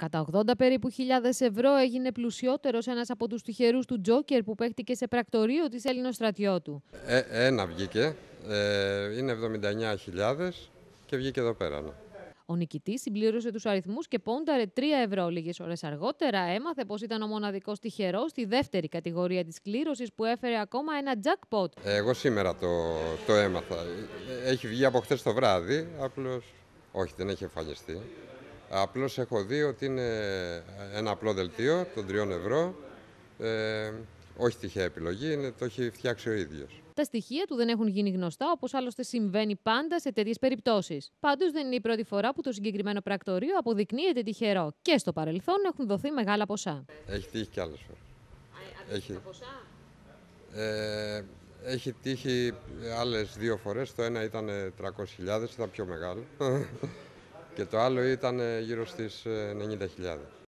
Κατά 80 περίπου χιλιάδες ευρώ έγινε πλουσιότερος ένας από τους τυχερούς του Τζόκερ που παίχτηκε σε πρακτορείο της Έλληνος στρατιώτου. Ε, ένα βγήκε, ε, είναι 79.000 και βγήκε εδώ πέρα. Ναι. Ο νικητής συμπλήρωσε τους αριθμούς και πόνταρε 3 ευρώ. Λίγες ώρες αργότερα έμαθε πως ήταν ο μοναδικός τυχερός στη δεύτερη κατηγορία της κλήρωσης που έφερε ακόμα ένα jackpot. Ε, εγώ σήμερα το, το έμαθα. Ε, έχει βγει από χθες το βράδυ. Απλώς. Όχι, δεν έχει εμφανιστεί. Απλώς έχω δει ότι είναι ένα απλό δελτίο των τριών ευρώ. Ε, όχι τυχαία επιλογή, είναι, το έχει φτιάξει ο ίδιος. Τα στοιχεία του δεν έχουν γίνει γνωστά, όπως άλλωστε συμβαίνει πάντα σε τέτοιες περιπτώσεις. Πάντως, δεν είναι η πρώτη φορά που το συγκεκριμένο πρακτορείο αποδεικνύεται τυχερό και στο παρελθόν έχουν δοθεί μεγάλα ποσά. Έχει τύχει κι άλλες φορές. Ε, έχει... Ε, έχει τύχει άλλες δύο φορές. Το ένα ήταν 300.000, ήταν πιο μεγάλο και το άλλο ήταν ε, γύρω στις ε, 90.000.